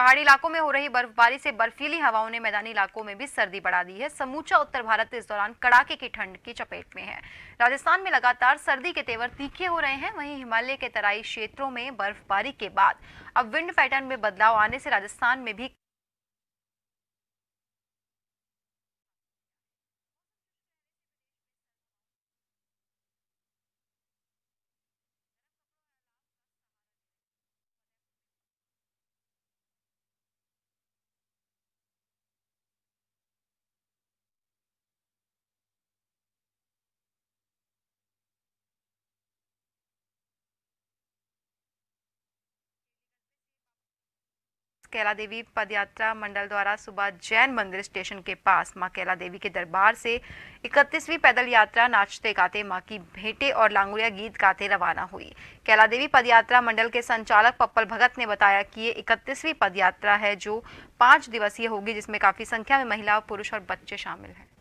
पहाड़ी इलाकों में हो रही बर्फबारी से बर्फीली हवाओं ने मैदानी इलाकों में भी सर्दी बढ़ा दी है समूचा उत्तर भारत इस दौरान कड़ाके की ठंड की चपेट में है राजस्थान में लगातार सर्दी के तेवर तीखे हो रहे हैं वहीं हिमालय के तराई क्षेत्रों में बर्फबारी के बाद अब विंड पैटर्न में बदलाव आने से राजस्थान में भी कैला देवी पदयात्रा मंडल द्वारा सुबह जैन मंदिर स्टेशन के पास मां कैला देवी के दरबार से 31वीं पैदल यात्रा नाचते गाते मां की भेंटे और लांगुड़िया गीत गाते रवाना हुई कैला देवी पदयात्रा मंडल के संचालक पप्पल भगत ने बताया कि ये 31वीं पदयात्रा है जो पांच दिवसीय होगी जिसमें काफ़ी संख्या में महिला पुरुष और बच्चे शामिल हैं